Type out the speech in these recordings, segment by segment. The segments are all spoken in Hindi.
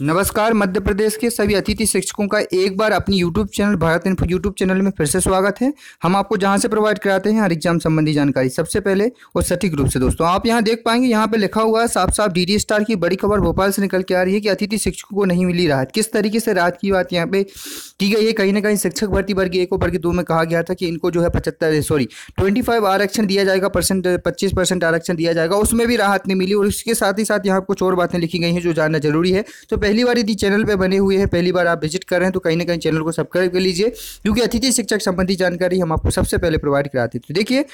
नमस्कार मध्य प्रदेश के सभी अतिथि शिक्षकों का एक बार अपनी YouTube channel Bharat info YouTube channel में फिर से स्वागत है हम आपको जहां से प्रोवाइड कराते हैं हर एग्जाम संबंधी जानकारी सबसे पहले और सटीक रूप से दोस्तों आप यहां देख पाएंगे यहां पे लिखा हुआ है साफ साफ डी स्टार की बड़ी खबर भोपाल से निकल के आ रही है कि अतिथि शिक्षकों को नहीं मिली राहत किस तरीके से राहत की बात यहाँ पे की गई है कहीं ना कहीं शिक्षक भर्ती वर्ग एक और वर्ग दो में कहा गया था कि इनको जो है पचहत्तर सॉरी ट्वेंटी आरक्षण दिया जाएगा परसेंट पच्चीस आरक्षण दिया जाएगा उसमें भी राहत नहीं मिली और इसके साथ ही साथ यहाँ कुछ और बातें लिखी गई हैं जो जानना जरूरी है तो पहली बार यदि चैनल पर बने हुए हैं पहली बार आप विजिट कर रहे हैं तो कहीं ना कहीं चैनल को सब्सक्राइब कर लीजिए क्योंकि अतिथि शिक्षक संबंधी जानकारी हम आपको सबसे पहले प्रोवाइड कराते हैं तो देखिए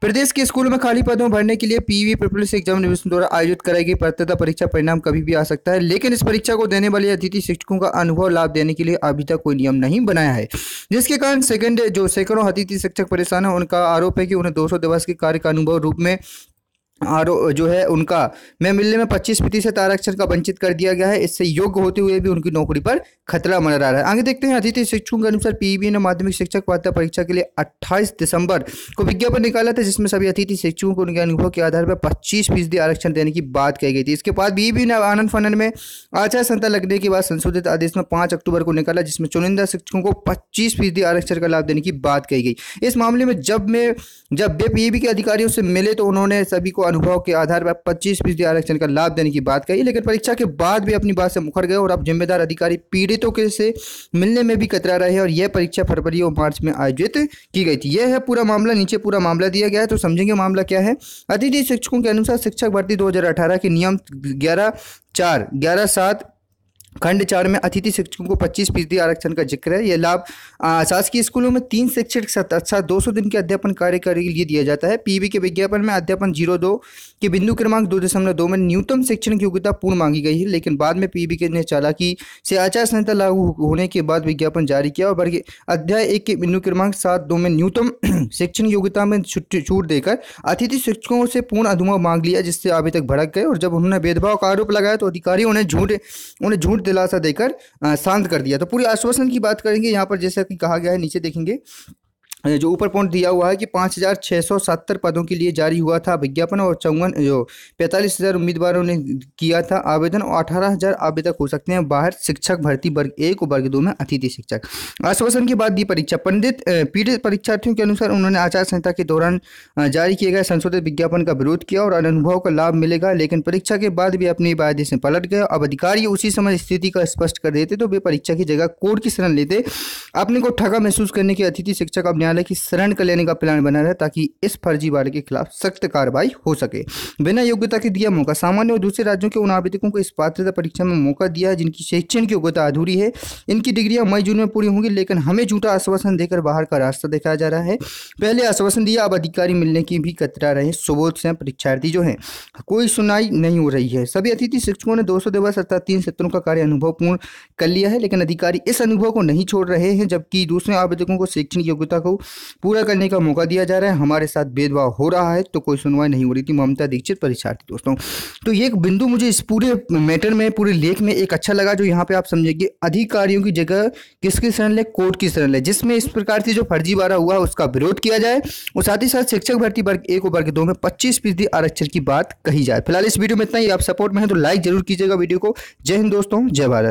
प्रदेश के स्कूलों में खाली पदों भरने के लिए पीवी प्रिपुलिस एग्जाम निवेशन द्वारा आयोजित कराई गई पात्रता परीक्षा परिणाम कभी भी आ सकता है लेकिन इस परीक्षा को देने वाले अतिथि शिक्षकों का अनुभव लाभ देने के लिए अभी तक कोई नियम नहीं बनाया है जिसके कारण सेकंड जो सैकड़ों अतिथि शिक्षक परेशान है उनका आरोप है कि उन्हें दो दिवस के कार्य का अनुभव रूप में आरोप जो है उनका मैं मिलने में पच्चीस प्रतिशत आरक्षण का वंचित कर दिया गया है इससे योग्य होते हुए भी उनकी नौकरी पर खतरा मंडरा रहा है आगे देखते हैं अतिथि शिक्षकों के अनुसार पीबी ने माध्यमिक शिक्षक पात्रता परीक्षा के लिए 28 दिसंबर को विज्ञापन निकाला था जिसमें सभी अतिथि शिक्षकों को उनके अनुभव के आधार पर पच्चीस फीसदी आरक्षण देने की बात कही गई थी इसके बाद बीबी ने आनंद फनन में आचार संहिता लगने के बाद संशोधित आदेश में पांच अक्टूबर को निकाला जिसमें चुनिंदा शिक्षकों को पच्चीस फीसदी आरक्षण का लाभ देने की बात कही गई इस मामले में जब मैं जब वे पीबी के अधिकारियों से मिले तो उन्होंने सभी को अनुभव के आधार पर पच्चीस फीसदी आरक्षण का लाभ देने की बात कही लेकिन परीक्षा के बाद भी अपनी बात से मुखर गए और अब जिम्मेदार अधिकारी पीड़ितों के से मिलने में भी कतरा रहे और यह परीक्षा फरवरी और मार्च में आयोजित की गई थी यह है पूरा मामला नीचे पूरा मामला दिया गया है तो समझेंगे मामला क्या है अतिथि शिक्षकों के अनुसार शिक्षक भर्ती दो के नियम ग्यारह चार ग्यारह सात खंड चार में अतिथि शिक्षकों को 25 फीसदी आरक्षण का जिक्र है यह लाभ शासकीय स्कूलों में तीन शिक्षक सत्ता अच्छा, दो सौ दिन के अध्यापन कार्य के लिए दिया जाता है पीबी के विज्ञापन में अध्यापन जीरो दो के बिंदु क्रमांक दो दशमलव दो में न्यूनतम शिक्षण की योग्यता पूर्ण मांगी गई है लेकिन बाद में पीबी के ने चालाकी से आचार संहिता लागू होने के बाद विज्ञापन जारी किया और वर्ग अध्याय एक के बिंदु क्रमांक सात दो में न्यूनतम शिक्षण योग्यता में छूट देकर अतिथि शिक्षकों से पूर्ण अधुमा मांग लिया जिससे अभी तक भड़क गए और जब उन्होंने भेदभाव का आरोप लगाया तो अधिकारियों ने झूठ उन्हें झूठ दिलासा देकर शांत कर दिया तो पूरी आश्वासन की बात करेंगे यहाँ पर जैसा कि कहा गया है नीचे देखेंगे जो ऊपर पॉइंट दिया हुआ है कि पाँच हज़ार छः सौ सत्तर पदों के लिए जारी हुआ था विज्ञापन और चौवन जो पैंतालीस हज़ार उम्मीदवारों ने किया था आवेदन और अठारह हज़ार आवेदक हो सकते हैं बाहर शिक्षक भर्ती वर्ग एक और वर्ग दो में अतिथि शिक्षक आश्वासन के बाद दी परीक्षा पंडित पीड़ित परीक्षार्थियों के अनुसार उन्होंने आचार संहिता के दौरान जारी किए गए संशोधित विज्ञापन का विरोध किया और अनुभव का लाभ मिलेगा लेकिन परीक्षा के बाद भी अपने वायदे से पलट गए अब अधिकारी उसी समय स्थिति का स्पष्ट कर देते तो वे परीक्षा की जगह कोर्ट की शरण लेते अपने को ठगा महसूस करने के अतिथि शिक्षक अब न्याय न्यायालय की शरण कर लेने का प्लान बना रहा है ताकि इस फर्जीवाड़े के खिलाफ सख्त कार्रवाई हो सके बिना योग्यता के दिया मौका सामान्य और दूसरे राज्यों के उन आवेदकों को इस पात्रता परीक्षा में मौका दिया है जिनकी शैक्षणिक योग्यता अधूरी है इनकी डिग्रियां मई जून में पूरी होंगी लेकिन हमें झूठा आश्वासन देकर बाहर का रास्ता दिखाया जा रहा है पहले आश्वासन दिया अब अधिकारी मिलने की भी कतरा रहे सुबोध से परीक्षार्थी जो है कोई सुनाई नहीं हो रही है सभी अतिथि शिक्षकों ने दो सौ दिवस अर्थात तीन सत्रों का कार्य अनुभव पूर्ण कर लिया है लेकिन अधिकारी इस अनुभव को नहीं छोड़ रहे हैं जबकि दूसरे आवेदकों को शैक्षणिक योग्यता को पूरा करने का मौका दिया जा रहा है हमारे साथ भेदभाव हो रहा है तो कोई सुनवाई नहीं हो रही थी ममता दीक्षित परीक्षार्थी दोस्तों तो ये बिंदु मुझे इस पूरे मैटर में पूरे लेख में एक अच्छा लगा जो यहाँ पे आप समझेंगे अधिकारियों की जगह किसकी शरण ले कोर्ट की शरण ले जिसमें इस प्रकार से जो फर्जीवाड़ा हुआ उसका विरोध किया जाए और साथ ही साथ शिक्षक भर्ती वर्ग एक और वर्ग दो में पच्चीस फीसदी आरक्षण की बात कही जाए फिलहाल इस वीडियो में इतना ही आप सपोर्ट में है तो लाइक जरूर कीजिएगा वीडियो को जय हिंद दोस्तों जय भारत